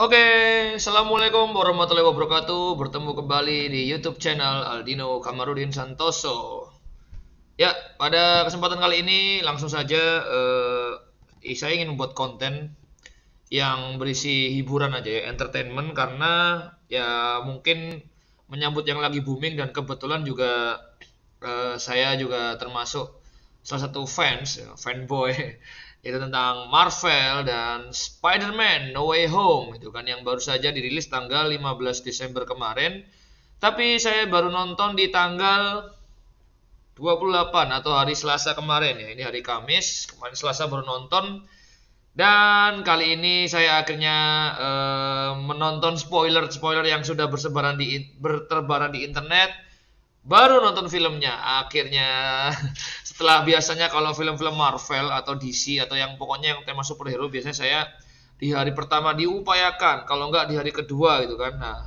Oke, Assalamualaikum warahmatullahi wabarakatuh. Bertemu kembali di YouTube channel Aldino Kamarudin Santoso. Ya, pada kesempatan kali ini langsung saja eh, saya ingin membuat konten yang berisi hiburan aja ya, entertainment karena ya mungkin menyambut yang lagi booming dan kebetulan juga eh, saya juga termasuk salah satu fans, fanboy yaitu tentang Marvel dan Spider-Man No Way Home itu kan yang baru saja dirilis tanggal 15 Desember kemarin. Tapi saya baru nonton di tanggal 28 atau hari Selasa kemarin ya. Ini hari Kamis, kemarin Selasa baru nonton. Dan kali ini saya akhirnya uh, menonton spoiler-spoiler yang sudah bersebaran di berterbaran di internet baru nonton filmnya akhirnya setelah biasanya kalau film-film Marvel atau DC atau yang pokoknya yang tema superhero biasanya saya di hari pertama diupayakan kalau enggak di hari kedua gitu kan nah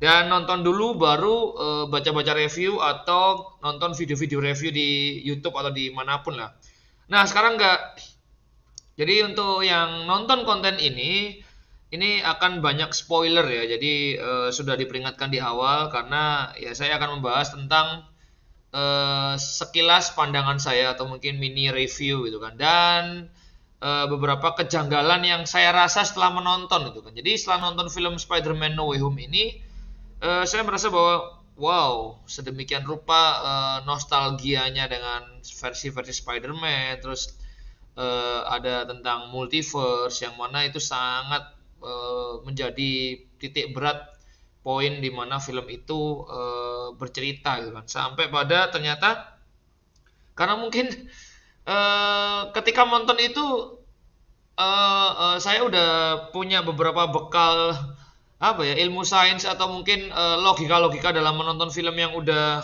dan nonton dulu baru eh, baca-baca e, review atau nonton video-video review di YouTube atau di manapun lah nah sekarang enggak jadi untuk yang nonton konten ini ini akan banyak spoiler ya, jadi e, sudah diperingatkan di awal karena ya saya akan membahas tentang e, sekilas pandangan saya atau mungkin mini review gitu kan dan e, beberapa kejanggalan yang saya rasa setelah menonton gitu kan. Jadi setelah nonton film Spider-Man No Way Home ini e, saya merasa bahwa wow sedemikian rupa nostalgia nostalgianya dengan versi-versi Spider-Man terus uh, ada tentang multiverse yang mana itu sangat Eh, menjadi titik berat poin di mana film itu e, bercerita gitu kan. Sampai pada ternyata karena mungkin e, ketika nonton itu e, e, saya udah punya beberapa bekal apa ya ilmu sains atau mungkin e, logika-logika dalam menonton film yang udah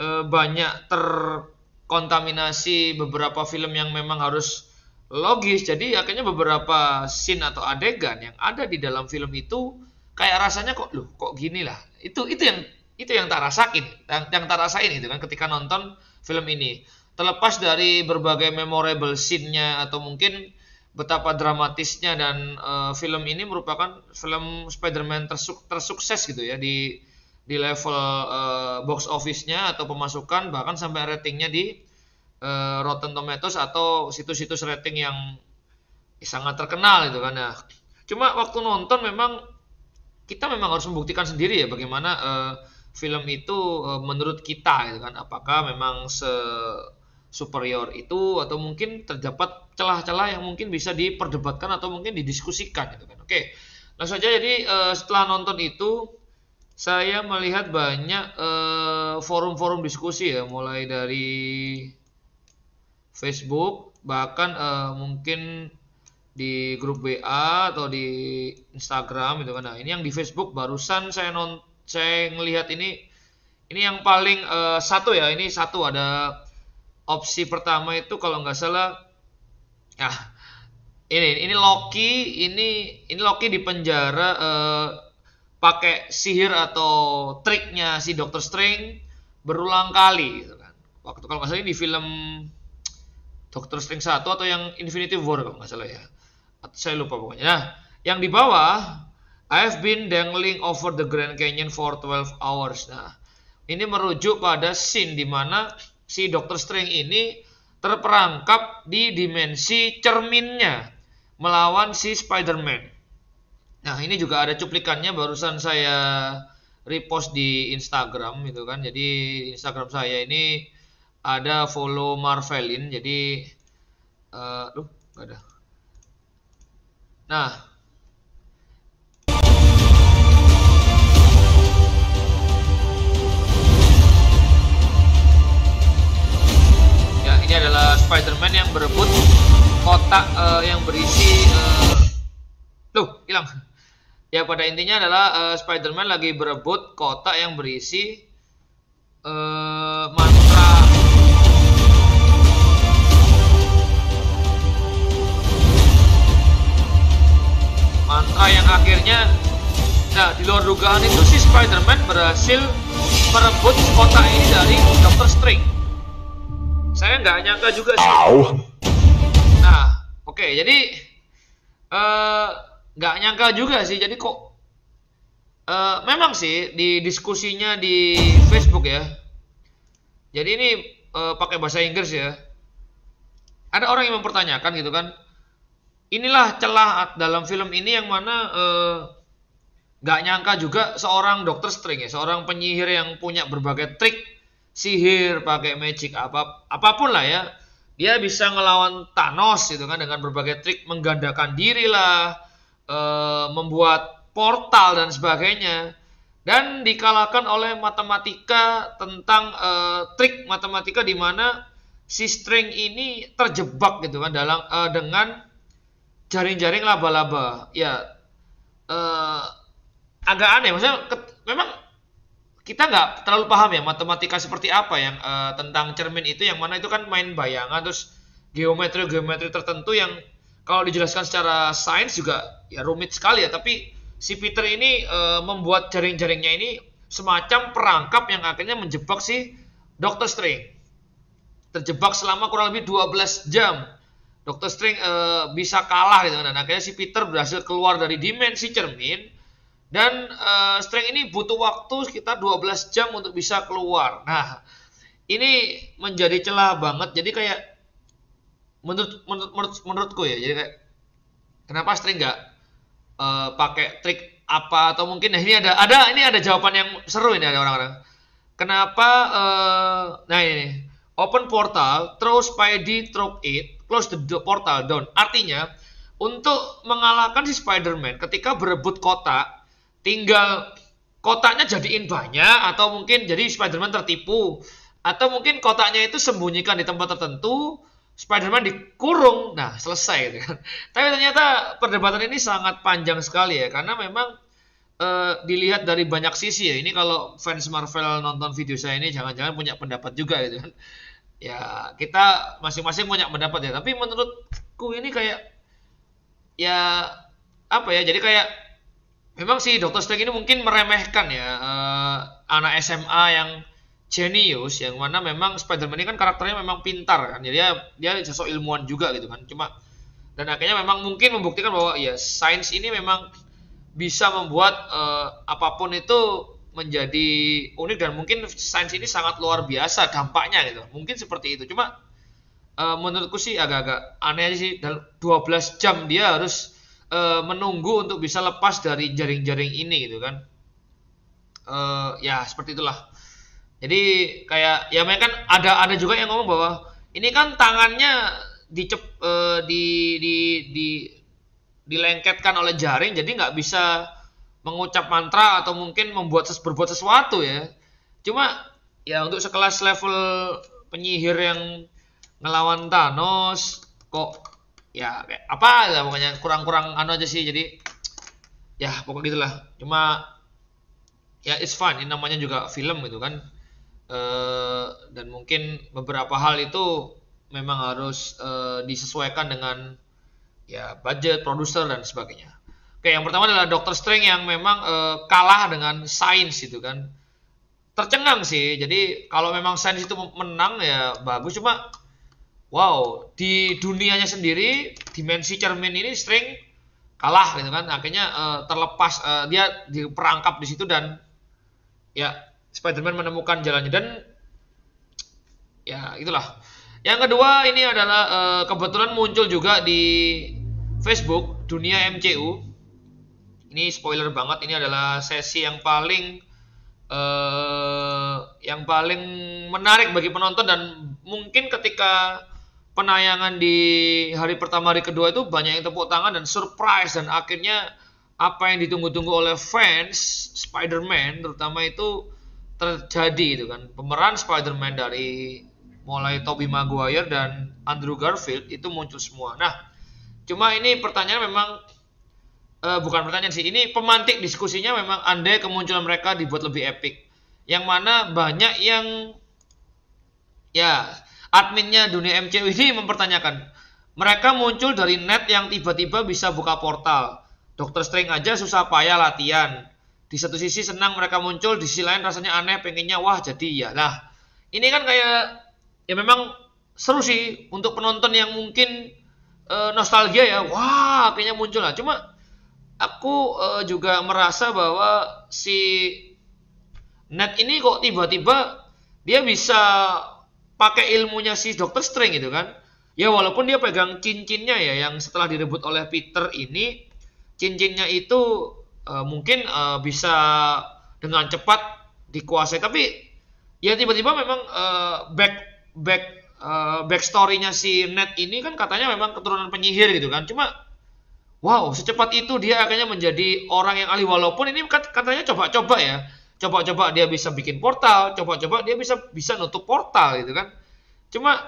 e, banyak terkontaminasi beberapa film yang memang harus logis jadi akhirnya beberapa scene atau adegan yang ada di dalam film itu kayak rasanya kok loh kok gini lah itu itu yang itu yang tak rasakin yang, yang tak rasain itu kan ketika nonton film ini terlepas dari berbagai memorable scene-nya atau mungkin betapa dramatisnya dan uh, film ini merupakan film Spider-Man tersuk tersukses gitu ya di di level uh, box office-nya atau pemasukan bahkan sampai ratingnya di uh, Rotten Tomatoes atau situs-situs rating yang sangat terkenal itu kan ya. Cuma waktu nonton memang kita memang harus membuktikan sendiri ya bagaimana uh, film itu uh, menurut kita gitu kan apakah memang se superior itu atau mungkin terdapat celah-celah yang mungkin bisa diperdebatkan atau mungkin didiskusikan gitu kan. Oke. Langsung aja jadi uh, setelah nonton itu saya melihat banyak forum-forum uh, forum -forum diskusi ya mulai dari Facebook bahkan uh, mungkin di grup WA atau di Instagram gitu kan. Nah, ini yang di Facebook barusan saya non saya ngelihat ini ini yang paling uh, satu ya. Ini satu ada opsi pertama itu kalau nggak salah ya ini ini Loki ini ini Loki di penjara uh, pakai sihir atau triknya si Dr. Strange berulang kali gitu kan. Waktu kalau nggak salah ini di film Doctor Strange 1 atau yang Infinity War kalau nggak salah ya. Saya lupa pokoknya. Nah, yang di bawah I've been dangling over the Grand Canyon for 12 hours. Nah, ini merujuk pada scene di mana si Doctor Strange ini terperangkap di dimensi cerminnya melawan si Spider-Man. Nah, ini juga ada cuplikannya barusan saya repost di Instagram gitu kan. Jadi Instagram saya ini ada follow Marvelin jadi eh, uh, gak ada nah ya ini adalah Spider-Man yang berebut kotak uh, yang berisi uh, hilang ya pada intinya adalah uh, Spider-Man lagi berebut kotak yang berisi uh, mantra mantra yang akhirnya nah di luar dugaan itu si Spider-Man berhasil merebut kotak ini dari Dr. Strange saya nggak nyangka juga sih nah oke okay, jadi eh, nggak uh, nyangka juga sih jadi kok uh, memang sih di diskusinya di Facebook ya jadi ini uh, pakai bahasa Inggris ya ada orang yang mempertanyakan gitu kan inilah celah dalam film ini yang mana eh, nggak gak nyangka juga seorang dokter string ya seorang penyihir yang punya berbagai trik sihir pakai magic apa apapun lah ya dia bisa ngelawan Thanos gitu kan dengan berbagai trik menggandakan diri lah eh, membuat portal dan sebagainya dan dikalahkan oleh matematika tentang eh, trik matematika di mana si string ini terjebak gitu kan dalam eh, dengan jaring-jaring laba-laba ya eh, agak aneh maksudnya ke, memang kita nggak terlalu paham ya matematika seperti apa yang eh, tentang cermin itu yang mana itu kan main bayangan terus geometri geometri tertentu yang kalau dijelaskan secara sains juga ya rumit sekali ya tapi si Peter ini eh, membuat jaring-jaringnya ini semacam perangkap yang akhirnya menjebak si Dr. Strange terjebak selama kurang lebih 12 jam Dr. String e, eh, bisa kalah gitu kan. Nah, akhirnya si Peter berhasil keluar dari dimensi cermin dan e, Strange ini butuh waktu sekitar 12 jam untuk bisa keluar. Nah, ini menjadi celah banget. Jadi kayak menurut menurut, menurut menurutku ya. Jadi kayak kenapa String nggak e, pakai trik apa atau mungkin nah ini ada ada ini ada jawaban yang seru ini ada orang-orang. Kenapa e, nah ini open portal, throw Spidey, throw it, close the, door, portal down. Artinya, untuk mengalahkan si Spider-Man ketika berebut kota, tinggal kotanya jadiin banyak atau mungkin jadi Spider-Man tertipu atau mungkin kotanya itu sembunyikan di tempat tertentu, Spider-Man dikurung. Nah, selesai kan. Tapi ternyata perdebatan ini sangat panjang sekali ya karena memang e, dilihat dari banyak sisi ya. Ini kalau fans Marvel nonton video saya ini jangan-jangan punya pendapat juga gitu kan ya kita masing-masing banyak pendapat ya tapi menurutku ini kayak ya apa ya jadi kayak memang si dokter Strange ini mungkin meremehkan ya uh, anak SMA yang genius yang mana memang Spider-Man ini kan karakternya memang pintar kan jadi dia, ya, dia sosok ilmuwan juga gitu kan cuma dan akhirnya memang mungkin membuktikan bahwa ya sains ini memang bisa membuat uh, apapun itu menjadi unik dan mungkin sains ini sangat luar biasa dampaknya gitu. Mungkin seperti itu. Cuma uh, menurutku sih agak-agak aneh sih dan 12 jam dia harus uh, menunggu untuk bisa lepas dari jaring-jaring ini gitu kan. Uh, ya seperti itulah. Jadi kayak ya kan ada ada juga yang ngomong bahwa ini kan tangannya dicep uh, di di di dilengketkan oleh jaring jadi nggak bisa mengucap mantra atau mungkin membuat berbuat sesuatu ya. Cuma ya untuk sekelas level penyihir yang ngelawan Thanos kok ya kayak apa ya pokoknya kurang-kurang anu aja sih jadi ya pokok gitulah cuma ya it's fun ini namanya juga film gitu kan e, dan mungkin beberapa hal itu memang harus e, disesuaikan dengan ya budget produser dan sebagainya Oke, yang pertama adalah Doctor Strange yang memang uh, kalah dengan Sains itu kan. Tercengang sih. Jadi kalau memang Sains itu menang ya bagus cuma wow, di dunianya sendiri dimensi cermin ini Strange kalah gitu kan. Akhirnya uh, terlepas uh, dia diperangkap di situ dan ya Spider-Man menemukan jalannya dan ya itulah. Yang kedua ini adalah uh, kebetulan muncul juga di Facebook dunia MCU ini spoiler banget ini adalah sesi yang paling eh, yang paling menarik bagi penonton dan mungkin ketika penayangan di hari pertama hari kedua itu banyak yang tepuk tangan dan surprise dan akhirnya apa yang ditunggu-tunggu oleh fans Spider-Man terutama itu terjadi itu kan pemeran Spider-Man dari mulai Tobey Maguire dan Andrew Garfield itu muncul semua. Nah, cuma ini pertanyaan memang uh, bukan pertanyaan sih ini pemantik diskusinya memang andai kemunculan mereka dibuat lebih epic yang mana banyak yang ya adminnya dunia MCU ini mempertanyakan mereka muncul dari net yang tiba-tiba bisa buka portal Dokter string aja susah payah latihan di satu sisi senang mereka muncul di sisi lain rasanya aneh pengennya wah jadi ya nah ini kan kayak ya memang seru sih untuk penonton yang mungkin e, nostalgia ya wah akhirnya muncul lah cuma aku uh, juga merasa bahwa si Net ini kok tiba-tiba dia bisa pakai ilmunya si dokter Strange gitu kan. Ya walaupun dia pegang cincinnya ya yang setelah direbut oleh Peter ini cincinnya itu uh, mungkin uh, bisa dengan cepat dikuasai tapi ya tiba-tiba memang uh, back back uh, backstorynya si Ned ini kan katanya memang keturunan penyihir gitu kan. Cuma Wow, secepat itu dia akhirnya menjadi orang yang ahli walaupun ini katanya coba-coba ya. Coba-coba dia bisa bikin portal, coba-coba dia bisa bisa nutup portal gitu kan. Cuma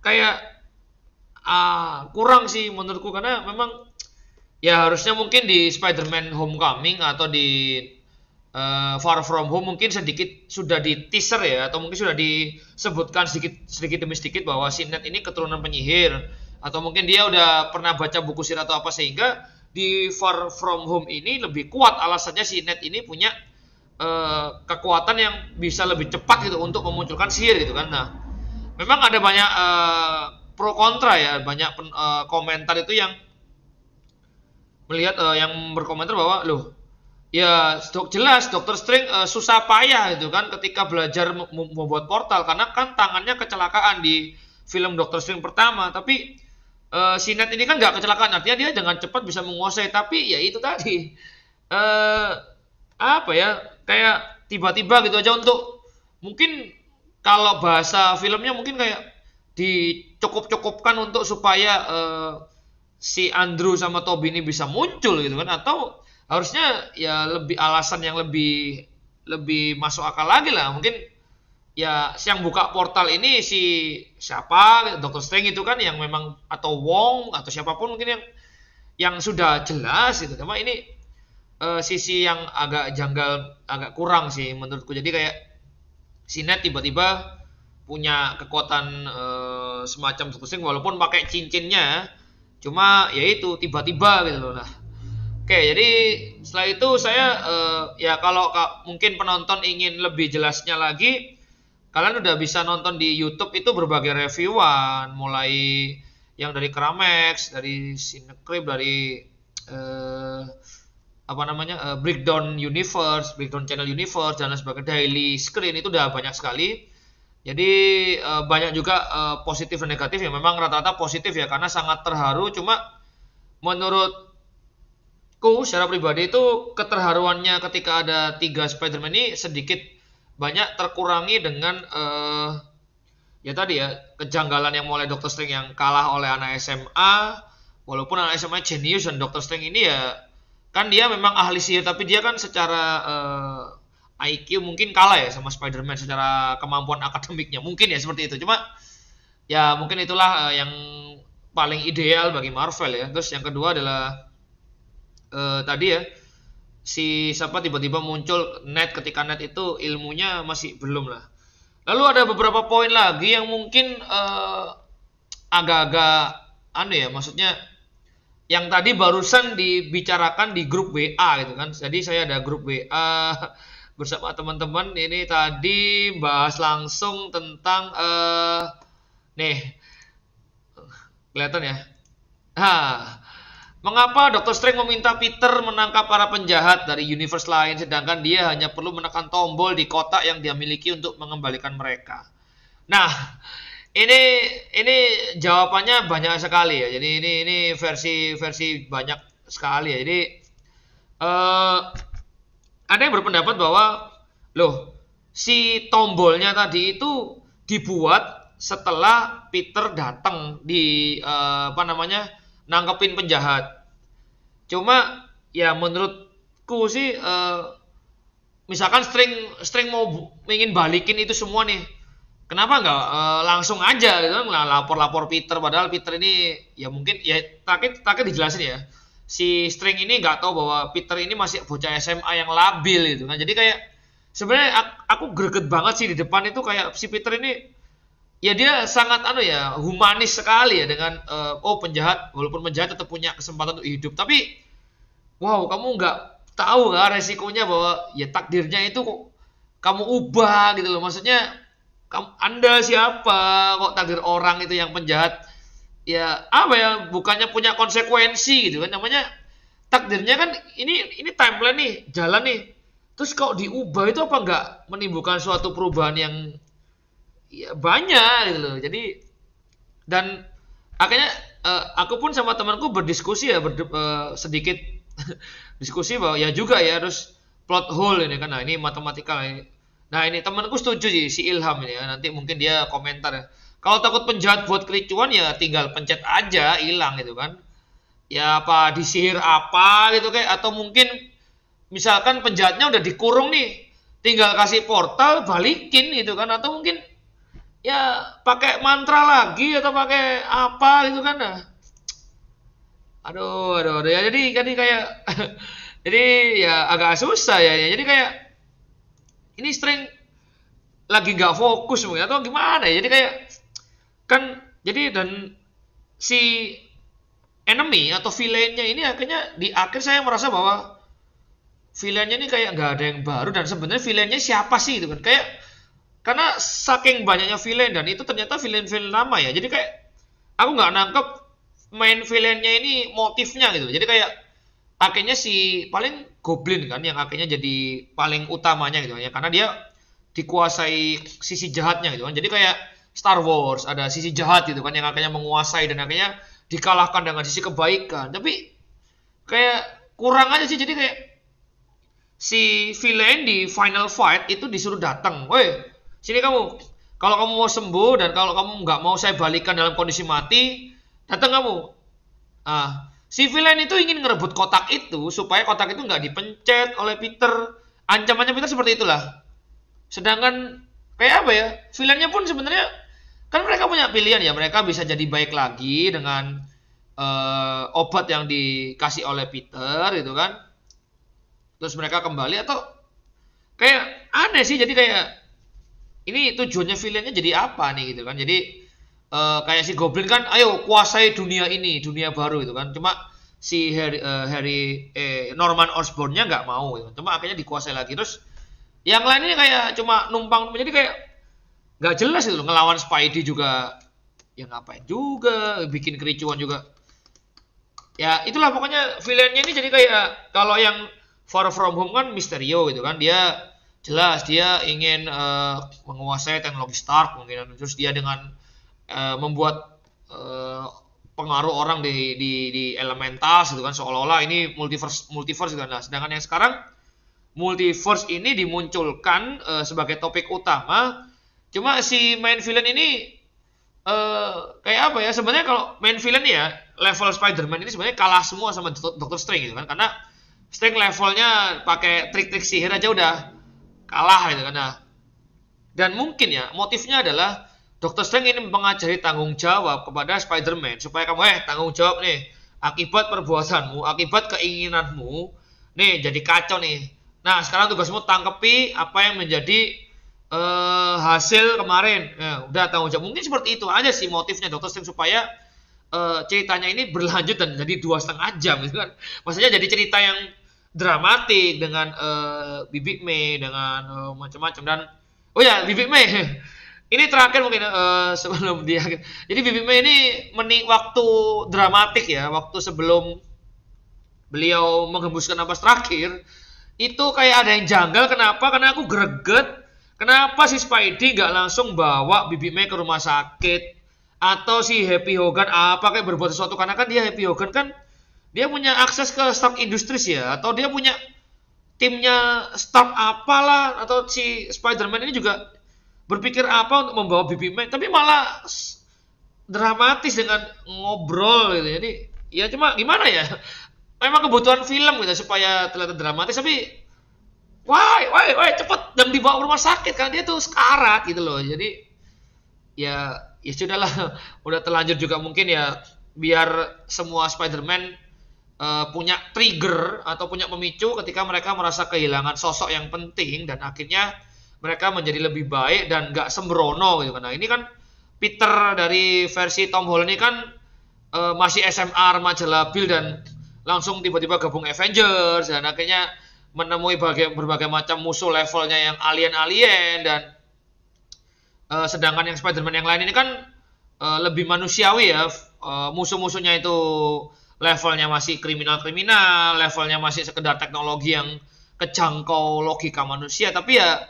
kayak uh, kurang sih menurutku karena memang ya harusnya mungkin di Spider-Man Homecoming atau di uh, Far From Home mungkin sedikit sudah di teaser ya atau mungkin sudah disebutkan sedikit sedikit demi sedikit bahwa si Ned ini keturunan penyihir atau mungkin dia udah pernah baca buku sir atau apa sehingga di far from home ini lebih kuat alasannya si net ini punya uh, kekuatan yang bisa lebih cepat gitu untuk memunculkan sihir gitu kan nah memang ada banyak uh, pro kontra ya banyak pen, uh, komentar itu yang melihat uh, yang berkomentar bahwa loh ya dok jelas dokter string uh, susah payah gitu kan ketika belajar membuat portal karena kan tangannya kecelakaan di film dokter string pertama tapi uh, si Ned ini kan nggak kecelakaan artinya dia dengan cepat bisa menguasai tapi ya itu tadi uh, apa ya kayak tiba-tiba gitu aja untuk mungkin kalau bahasa filmnya mungkin kayak dicukup-cukupkan untuk supaya uh, si Andrew sama Toby ini bisa muncul gitu kan atau harusnya ya lebih alasan yang lebih lebih masuk akal lagi lah mungkin ya yang buka portal ini si siapa Dr. Strange itu kan yang memang atau Wong atau siapapun mungkin yang yang sudah jelas itu cuma ini uh, sisi yang agak janggal agak kurang sih menurutku jadi kayak si Ned tiba-tiba punya kekuatan uh, semacam Dr. Strange walaupun pakai cincinnya ya. cuma ya itu tiba-tiba gitu loh nah Oke, jadi setelah itu saya uh, ya kalau mungkin penonton ingin lebih jelasnya lagi, kalian udah bisa nonton di YouTube itu berbagai reviewan mulai yang dari Kramex dari Cinecrib dari eh, apa namanya eh, breakdown universe breakdown channel universe dan lain sebagainya daily screen itu udah banyak sekali jadi eh, banyak juga eh, positif dan negatif ya memang rata-rata positif ya karena sangat terharu cuma menurutku secara pribadi itu keterharuannya ketika ada tiga Spider-Man ini sedikit banyak terkurangi dengan uh, ya tadi ya kejanggalan yang mulai Dr. String yang kalah oleh anak SMA walaupun anak SMA jenius dan Dr. String ini ya kan dia memang ahli sihir tapi dia kan secara uh, eh, IQ mungkin kalah ya sama Spider-Man secara kemampuan akademiknya mungkin ya seperti itu cuma ya mungkin itulah uh, yang paling ideal bagi Marvel ya terus yang kedua adalah uh, tadi ya si siapa tiba-tiba muncul net ketika net itu ilmunya masih belum lah. Lalu ada beberapa poin lagi yang mungkin eh, agak-agak uh, ya, maksudnya yang tadi barusan dibicarakan di grup WA gitu kan. Jadi saya ada grup WA bersama teman-teman ini tadi bahas langsung tentang uh, nih kelihatan ya. Hah. Mengapa Dr. Strange meminta Peter menangkap para penjahat dari universe lain sedangkan dia hanya perlu menekan tombol di kotak yang dia miliki untuk mengembalikan mereka? Nah, ini ini jawabannya banyak sekali ya. Jadi ini ini versi versi banyak sekali ya. Jadi uh, ada yang berpendapat bahwa loh si tombolnya tadi itu dibuat setelah Peter datang di uh, apa namanya? nangkepin penjahat. Cuma ya menurutku sih uh, misalkan string string mau ingin balikin itu semua nih kenapa nggak uh, langsung aja gitu lapor-lapor Peter padahal Peter ini ya mungkin ya takut takut dijelasin ya si string ini nggak tahu bahwa Peter ini masih bocah SMA yang labil gitu kan jadi kayak sebenarnya aku greget banget sih di depan itu kayak si Peter ini ya dia sangat anu ya humanis sekali ya dengan uh, oh penjahat walaupun penjahat tetap punya kesempatan untuk hidup tapi wow kamu nggak tahu nggak resikonya bahwa ya takdirnya itu kok kamu ubah gitu loh maksudnya kamu, anda siapa kok takdir orang itu yang penjahat ya apa ya bukannya punya konsekuensi gitu kan namanya takdirnya kan ini ini timeline nih jalan nih terus kok diubah itu apa nggak menimbulkan suatu perubahan yang ya banyak gitu loh jadi dan akhirnya uh, aku pun sama temanku berdiskusi ya berde, uh, sedikit diskusi bahwa ya juga ya harus plot hole ini kan nah ini matematika ini. nah ini temanku setuju sih si Ilham ini ya nanti mungkin dia komentar ya. kalau takut penjahat buat kericuan ya tinggal pencet aja hilang gitu kan ya apa disihir apa gitu kayak atau mungkin misalkan penjahatnya udah dikurung nih tinggal kasih portal balikin gitu kan atau mungkin ya pakai mantra lagi atau pakai apa gitu kan nah. aduh aduh, aduh ya jadi ini kayak jadi ya agak susah ya, ya. jadi kayak ini string lagi nggak fokus mungkin atau gimana ya jadi kayak kan jadi dan si enemy atau villainnya ini akhirnya di akhir saya merasa bahwa villainnya ini kayak nggak ada yang baru dan sebenarnya villainnya siapa sih itu kan kayak karena saking banyaknya villain dan itu ternyata villain-villain lama ya. Jadi kayak aku nggak nangkep main villainnya ini motifnya gitu. Jadi kayak akhirnya si paling goblin kan yang akhirnya jadi paling utamanya gitu ya. Karena dia dikuasai sisi jahatnya gitu kan. Jadi kayak Star Wars ada sisi jahat gitu kan yang akhirnya menguasai dan akhirnya dikalahkan dengan sisi kebaikan. Tapi kayak kurang aja sih jadi kayak si villain di final fight itu disuruh datang, woi Sini kamu. Kalau kamu mau sembuh dan kalau kamu nggak mau saya balikan dalam kondisi mati, datang kamu. Ah, si villain itu ingin ngerebut kotak itu supaya kotak itu nggak dipencet oleh Peter. Ancamannya Peter seperti itulah. Sedangkan kayak apa ya? Villainnya pun sebenarnya kan mereka punya pilihan ya. Mereka bisa jadi baik lagi dengan uh, obat yang dikasih oleh Peter gitu kan. Terus mereka kembali atau kayak aneh sih jadi kayak ini tujuannya villainnya jadi apa nih gitu kan jadi uh, kayak si Goblin kan ayo kuasai dunia ini dunia baru itu kan cuma si Harry, uh, Harry eh, Norman Osborn-nya nggak mau gitu. cuma akhirnya dikuasai lagi terus yang lainnya kayak cuma numpang jadi kayak nggak jelas itu ngelawan Spidey juga yang ngapain juga bikin kericuan juga ya itulah pokoknya villainnya ini jadi kayak kalau yang Far From Home kan Misterio gitu kan dia jelas dia ingin uh, menguasai teknologi Stark mungkin terus dia dengan uh, membuat uh, pengaruh orang di di di elemental gitu kan seolah-olah ini multiverse multiverse gitu kan nah, sedangkan yang sekarang multiverse ini dimunculkan uh, sebagai topik utama cuma si main villain ini uh, kayak apa ya sebenarnya kalau main villain ya level Spider-Man ini sebenarnya kalah semua sama Doctor Strange gitu kan karena Strange levelnya pakai trik-trik sihir aja udah kalah gitu kan. Nah. dan mungkin ya motifnya adalah Dr. Strange ini mengajari tanggung jawab kepada Spider-Man supaya kamu eh tanggung jawab nih akibat perbuatanmu, akibat keinginanmu nih jadi kacau nih. Nah, sekarang tugasmu tangkepi apa yang menjadi uh, hasil kemarin. Ya, udah tanggung jawab. Mungkin seperti itu aja sih motifnya Dr. Strange supaya uh, ceritanya ini berlanjut dan jadi dua setengah jam gitu kan. Maksudnya jadi cerita yang dramatik dengan uh, eh, Bibi Mei dengan uh, macam-macam dan oh ya Bibi Mei ini terakhir mungkin uh, sebelum dia jadi Bibi Mei ini menik waktu dramatik ya waktu sebelum beliau menghembuskan nafas terakhir itu kayak ada yang janggal kenapa karena aku greget kenapa si Spidey nggak langsung bawa Bibi Mei ke rumah sakit atau si Happy Hogan apa ah, kayak berbuat sesuatu karena kan dia Happy Hogan kan dia punya akses ke startup industri ya atau dia punya timnya startup apalah atau si Spider-Man ini juga berpikir apa untuk membawa BB Man tapi malah dramatis dengan ngobrol gitu jadi ya. ya cuma gimana ya memang kebutuhan film gitu supaya terlihat dramatis tapi why why why cepet dan dibawa ke rumah sakit karena dia tuh sekarat gitu loh jadi ya ya sudahlah udah terlanjur juga mungkin ya biar semua Spider-Man Eh, punya trigger atau punya pemicu ketika mereka merasa kehilangan sosok yang penting dan akhirnya mereka menjadi lebih baik dan gak sembrono gitu kan. Nah, ini kan Peter dari versi Tom Holland ini kan uh, masih SMA remaja labil dan langsung tiba-tiba gabung Avengers dan akhirnya menemui berbagai, berbagai macam musuh levelnya yang alien-alien dan uh, sedangkan yang Spider-Man yang lain ini kan uh, lebih manusiawi ya uh, musuh-musuhnya itu levelnya masih kriminal-kriminal, levelnya masih sekedar teknologi yang kejangkau logika manusia, tapi ya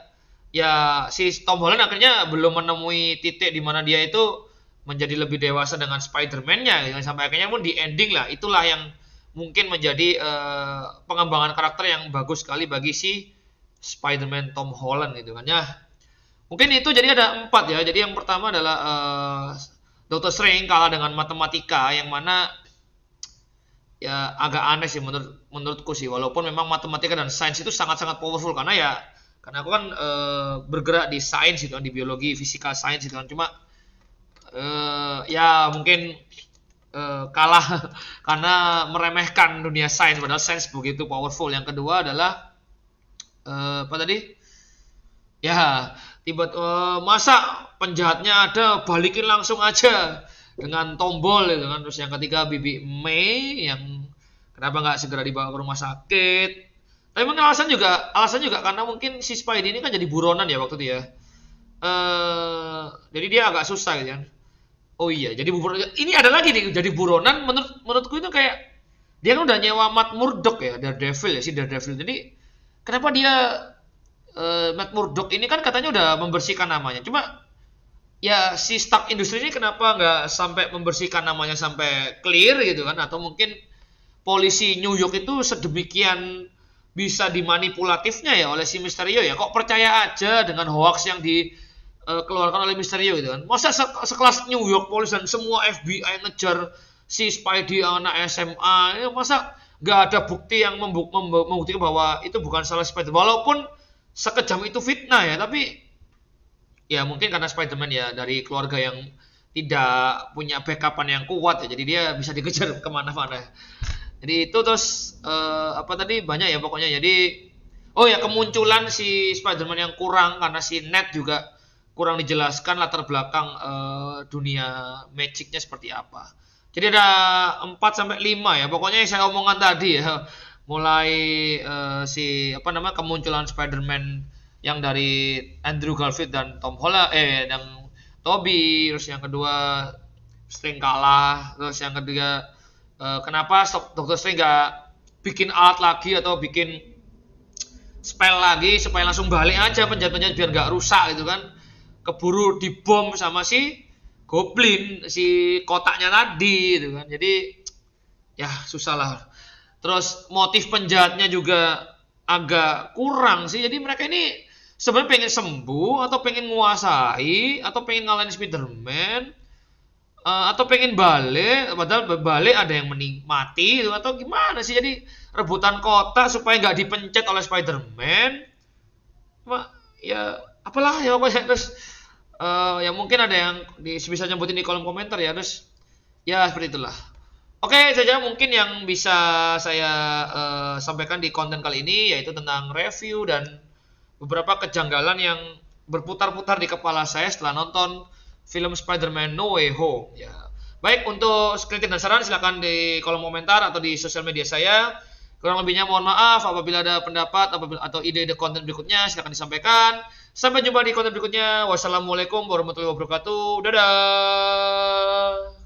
ya si Tom Holland akhirnya belum menemui titik di mana dia itu menjadi lebih dewasa dengan Spider-Man-nya sampai akhirnya pun di ending lah itulah yang mungkin menjadi uh, pengembangan karakter yang bagus sekali bagi si Spider-Man Tom Holland gitu kan ya mungkin itu jadi ada empat ya jadi yang pertama adalah uh, Doctor Strange kalah dengan matematika yang mana ya agak aneh sih menurut menurutku sih walaupun memang matematika dan sains itu sangat-sangat powerful karena ya karena aku kan e, bergerak di sains itu kan di biologi fisika sains itu kan cuma e, ya mungkin e, kalah karena meremehkan dunia sains padahal sains begitu powerful yang kedua adalah e, apa tadi ya tiba e, masa penjahatnya ada balikin langsung aja dengan tombol gitu kan terus yang ketiga bibi Mei yang kenapa nggak segera dibawa ke rumah sakit tapi mungkin alasan juga alasan juga karena mungkin si Spidey ini kan jadi buronan ya waktu itu ya eh jadi dia agak susah gitu kan oh iya jadi buronan ini ada lagi nih jadi buronan menurut menurutku itu kayak dia kan udah nyewa Matt Murdock ya dari Devil ya si Devil jadi kenapa dia uh, Matt Murdock ini kan katanya udah membersihkan namanya. Cuma ya si stak industri ini kenapa nggak sampai membersihkan namanya sampai clear gitu kan atau mungkin polisi New York itu sedemikian bisa dimanipulatifnya ya oleh si Misterio ya kok percaya aja dengan hoax yang dikeluarkan e, oleh Misterio gitu kan masa sekelas New York polisi dan semua FBI ngejar si Spidey anak SMA ya masa nggak ada bukti yang membuktikan bahwa itu bukan salah Spidey walaupun sekejam itu fitnah ya tapi ya mungkin karena Spider-Man ya dari keluarga yang tidak punya backupan yang kuat ya jadi dia bisa dikejar hmm. kemana-mana jadi itu terus uh, apa tadi banyak ya pokoknya jadi oh ya kemunculan si Spider-Man yang kurang karena si Ned juga kurang dijelaskan latar belakang uh, dunia magicnya seperti apa jadi ada 4 sampai lima ya pokoknya yang saya omongan tadi ya mulai uh, si apa namanya kemunculan Spider-Man yang dari Andrew Garfield dan Tom Holland eh yang Toby terus yang kedua sering kalah terus yang ketiga eh, kenapa Doctor Strange gak bikin alat lagi atau bikin spell lagi supaya langsung balik aja penjat biar gak rusak gitu kan keburu dibom sama si goblin si kotaknya tadi gitu kan jadi ya susah lah terus motif penjahatnya juga agak kurang sih jadi mereka ini sebenarnya pengen sembuh atau pengen menguasai atau pengen ngalahin Spiderman uh, atau pengen balik padahal balik ada yang menikmati atau gimana sih jadi rebutan kota supaya nggak dipencet oleh Spiderman mak ya apalah ya pokoknya terus uh, ya mungkin ada yang di, bisa nyebutin di kolom komentar ya terus ya seperti itulah Oke, okay, saja mungkin yang bisa saya uh, sampaikan di konten kali ini yaitu tentang review dan beberapa kejanggalan yang berputar-putar di kepala saya setelah nonton film Spider-Man No Way Home ya. Baik, untuk kritik dan saran silahkan di kolom komentar atau di sosial media saya. Kurang lebihnya mohon maaf apabila ada pendapat apabila, atau ide-ide konten berikutnya silahkan disampaikan. Sampai jumpa di konten berikutnya. Wassalamualaikum warahmatullahi wabarakatuh. Dadah.